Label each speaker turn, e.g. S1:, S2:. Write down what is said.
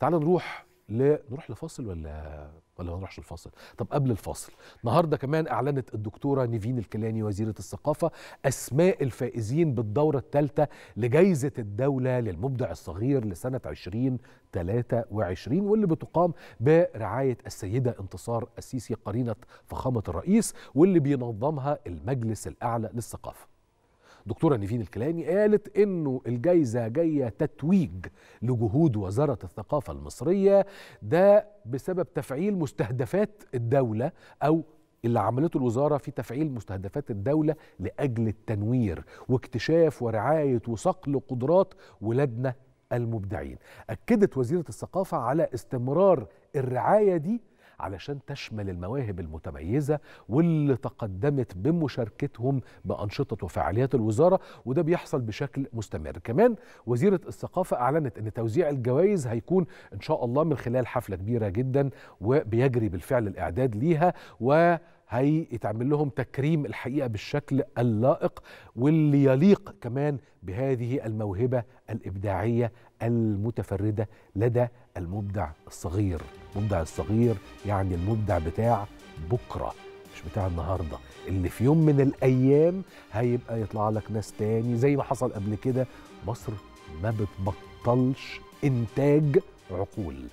S1: تعالى نروح ل... نروح لفاصل ولا ولا ما نروحش الفاصل طب قبل الفاصل النهارده كمان اعلنت الدكتوره نيفين الكيلاني وزيره الثقافه اسماء الفائزين بالدوره الثالثه لجائزه الدوله للمبدع الصغير لسنه 2023 واللي بتقام برعايه السيده انتصار السيسي قرينه فخامه الرئيس واللي بينظمها المجلس الاعلى للثقافه دكتورة نيفين الكلامي قالت انه الجايزة جاية تتويج لجهود وزارة الثقافة المصرية ده بسبب تفعيل مستهدفات الدولة او اللي عملته الوزارة في تفعيل مستهدفات الدولة لأجل التنوير واكتشاف ورعاية وصقل قدرات ولادنا المبدعين أكدت وزيرة الثقافة على استمرار الرعاية دي علشان تشمل المواهب المتميزة واللي تقدمت بمشاركتهم بأنشطة وفعاليات الوزارة وده بيحصل بشكل مستمر كمان وزيرة الثقافة أعلنت أن توزيع الجوائز هيكون إن شاء الله من خلال حفلة كبيرة جدا وبيجري بالفعل الإعداد ليها و هيتعمل لهم تكريم الحقيقه بالشكل اللائق واللي يليق كمان بهذه الموهبه الابداعيه المتفرده لدى المبدع الصغير المبدع الصغير يعني المبدع بتاع بكره مش بتاع النهارده اللي في يوم من الايام هيبقى يطلع لك ناس تاني زي ما حصل قبل كده مصر ما بتبطلش انتاج عقول